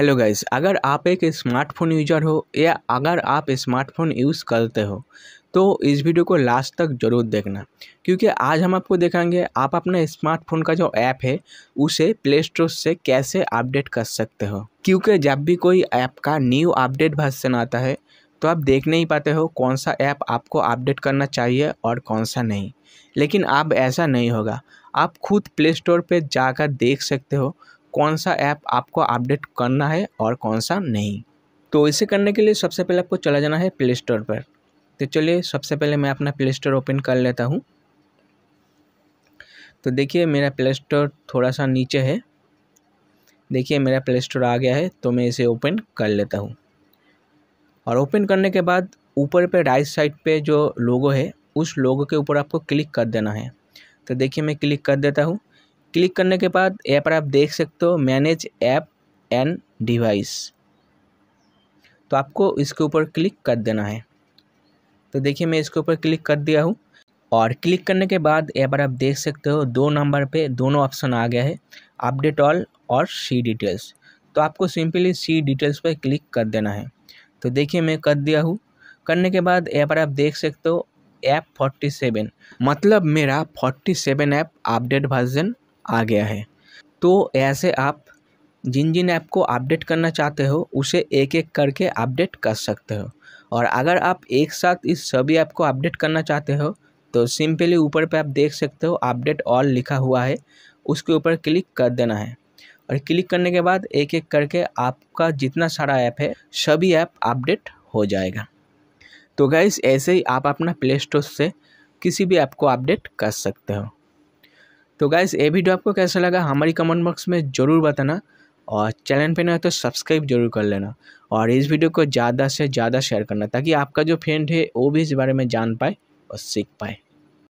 hello guys अगर आप एक स्मार्टफोन यूजर हो या अगर आप स्मार्टफोन यूज़ करते हो तो इस वीडियो को लास्ट तक ज़रूर देखना क्योंकि आज हम आपको दिखाएंगे आप अपने स्मार्टफोन का जो ऐप है उसे प्ले स्टोर से कैसे अपडेट कर सकते हो क्योंकि जब भी कोई ऐप का न्यू अपडेट भर्सन आता है तो आप देख नहीं पाते हो कौन सा ऐप आपको अपडेट करना चाहिए और कौन सा नहीं लेकिन अब ऐसा नहीं होगा आप खुद प्ले स्टोर पर जाकर देख सकते हो कौन सा ऐप आपको अपडेट करना है और कौन सा नहीं तो इसे करने के लिए सबसे पहले आपको चला जाना है प्ले स्टोर पर तो चलिए सबसे पहले मैं अपना प्ले स्टोर ओपन कर लेता हूँ तो देखिए मेरा प्ले स्टोर थोड़ा सा नीचे है देखिए मेरा प्ले स्टोर आ गया है तो मैं इसे ओपन कर लेता हूँ और ओपन करने के बाद ऊपर पे राइट साइड पे जो लोगो है उस लोगो के ऊपर आपको क्लिक कर देना है तो देखिए मैं क्लिक कर देता हूँ क्लिक करने के बाद यहाँ पर आप देख सकते हो मैनेज ऐप एंड डिवाइस तो आपको इसके ऊपर क्लिक कर देना है तो देखिए मैं इसके ऊपर क्लिक कर दिया हूँ और क्लिक करने के बाद यहाँ पर आप देख सकते हो दो नंबर पे दोनों ऑप्शन आ गया है अपडेट ऑल और सी डिटेल्स तो आपको सिंपली सी डिटेल्स पर क्लिक कर देना है तो देखिए मैं कर दिया हूँ करने के बाद यहाँ पर आप देख सकते हो ऐप 47 मतलब मेरा 47 ऐप अपडेट वर्जन आ गया है तो ऐसे आप जिन जिन ऐप को अपडेट करना चाहते हो उसे एक एक करके अपडेट कर सकते हो और अगर आप एक साथ इस सभी ऐप को अपडेट करना चाहते हो तो सिंपली ऊपर पे आप देख सकते हो अपडेट ऑल लिखा हुआ है उसके ऊपर क्लिक कर देना है और क्लिक करने के बाद एक एक करके आपका जितना सारा ऐप है सभी ऐप अपडेट हो जाएगा तो गाइज ऐसे ही आप अपना प्ले स्टोर से किसी भी ऐप को अपडेट कर सकते हो तो गाइज़ ये वीडियो आपको कैसा लगा हमारी कमेंट बॉक्स में ज़रूर बताना और चैनल पे ना तो सब्सक्राइब जरूर कर लेना और इस वीडियो को ज़्यादा से ज़्यादा शेयर करना ताकि आपका जो फ्रेंड है वो भी इस बारे में जान पाए और सीख पाए